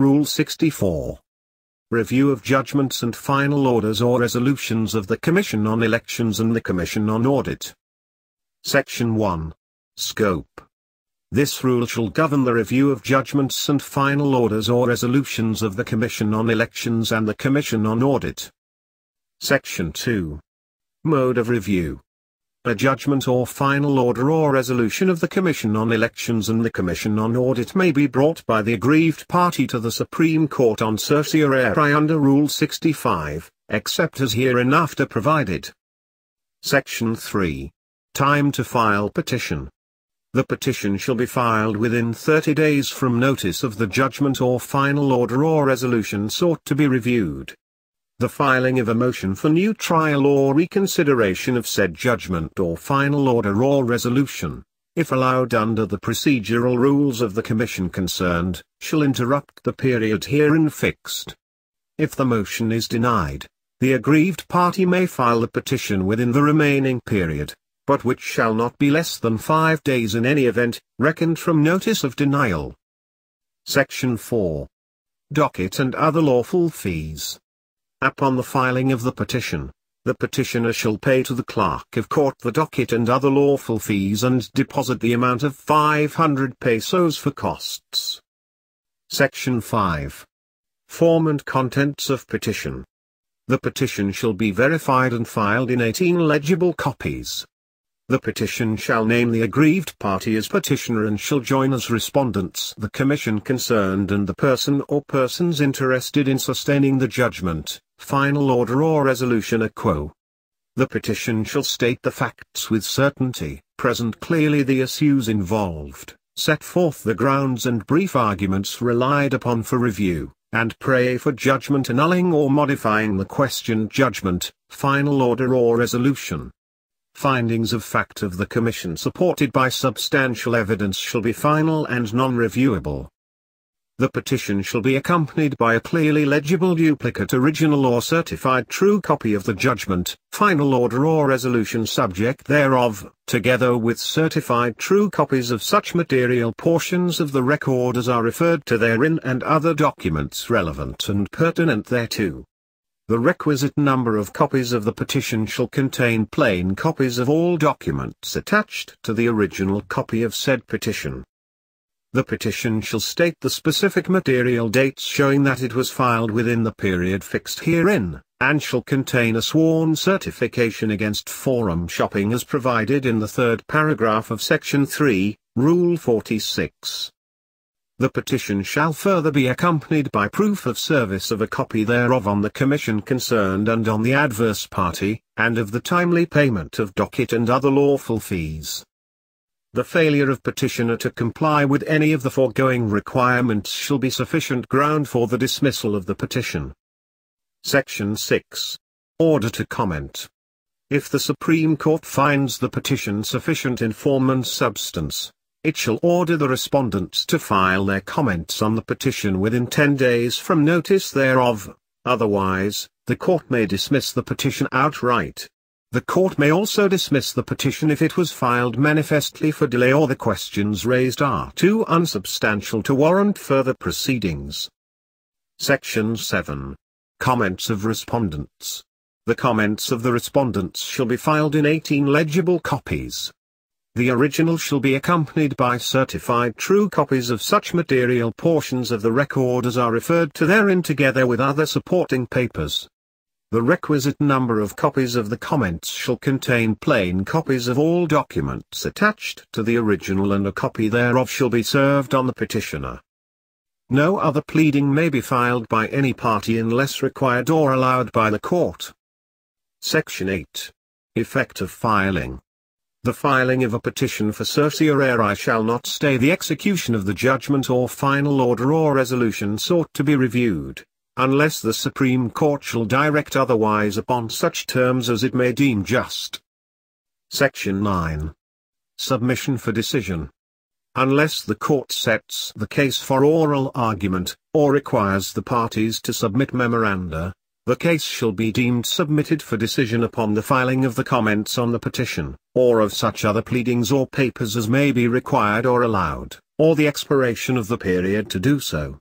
Rule 64. Review of judgments and final orders or resolutions of the Commission on Elections and the Commission on Audit. Section 1. Scope. This rule shall govern the review of judgments and final orders or resolutions of the Commission on Elections and the Commission on Audit. Section 2. Mode of Review a judgment or final order or resolution of the Commission on Elections and the Commission on Audit may be brought by the aggrieved party to the Supreme Court on certiorari under Rule 65, except as hereinafter provided. Section 3. Time to file petition. The petition shall be filed within 30 days from notice of the judgment or final order or resolution sought to be reviewed the filing of a motion for new trial or reconsideration of said judgment or final order or resolution, if allowed under the procedural rules of the Commission concerned, shall interrupt the period herein fixed. If the motion is denied, the aggrieved party may file the petition within the remaining period, but which shall not be less than five days in any event, reckoned from notice of denial. Section 4. Docket and other lawful fees. Upon the filing of the petition, the petitioner shall pay to the clerk of court the docket and other lawful fees and deposit the amount of 500 pesos for costs. Section 5. Form and contents of petition. The petition shall be verified and filed in 18 legible copies. The petition shall name the aggrieved party as petitioner and shall join as respondents the commission concerned and the person or persons interested in sustaining the judgment, final order or resolution a quo. The petition shall state the facts with certainty, present clearly the issues involved, set forth the grounds and brief arguments relied upon for review, and pray for judgment annulling or modifying the questioned judgment, final order or resolution. Findings of fact of the Commission supported by substantial evidence shall be final and non-reviewable. The petition shall be accompanied by a clearly legible duplicate original or certified true copy of the judgment, final order or resolution subject thereof, together with certified true copies of such material portions of the record as are referred to therein and other documents relevant and pertinent thereto. The requisite number of copies of the petition shall contain plain copies of all documents attached to the original copy of said petition the petition shall state the specific material dates showing that it was filed within the period fixed herein, and shall contain a sworn certification against forum shopping as provided in the third paragraph of Section 3, Rule 46. The petition shall further be accompanied by proof of service of a copy thereof on the commission concerned and on the adverse party, and of the timely payment of docket and other lawful fees. The failure of petitioner to comply with any of the foregoing requirements shall be sufficient ground for the dismissal of the petition. Section 6. Order to comment. If the Supreme Court finds the petition sufficient in form and substance, it shall order the respondents to file their comments on the petition within 10 days from notice thereof, otherwise, the court may dismiss the petition outright. The court may also dismiss the petition if it was filed manifestly for delay or the questions raised are too unsubstantial to warrant further proceedings. Section 7. Comments of respondents. The comments of the respondents shall be filed in 18 legible copies. The original shall be accompanied by certified true copies of such material portions of the record as are referred to therein together with other supporting papers. The requisite number of copies of the comments shall contain plain copies of all documents attached to the original and a copy thereof shall be served on the petitioner. No other pleading may be filed by any party unless required or allowed by the court. Section 8. Effect of filing. The filing of a petition for certiorari shall not stay the execution of the judgment or final order or resolution sought to be reviewed unless the Supreme Court shall direct otherwise upon such terms as it may deem just. Section 9. Submission for decision. Unless the court sets the case for oral argument, or requires the parties to submit memoranda, the case shall be deemed submitted for decision upon the filing of the comments on the petition, or of such other pleadings or papers as may be required or allowed, or the expiration of the period to do so.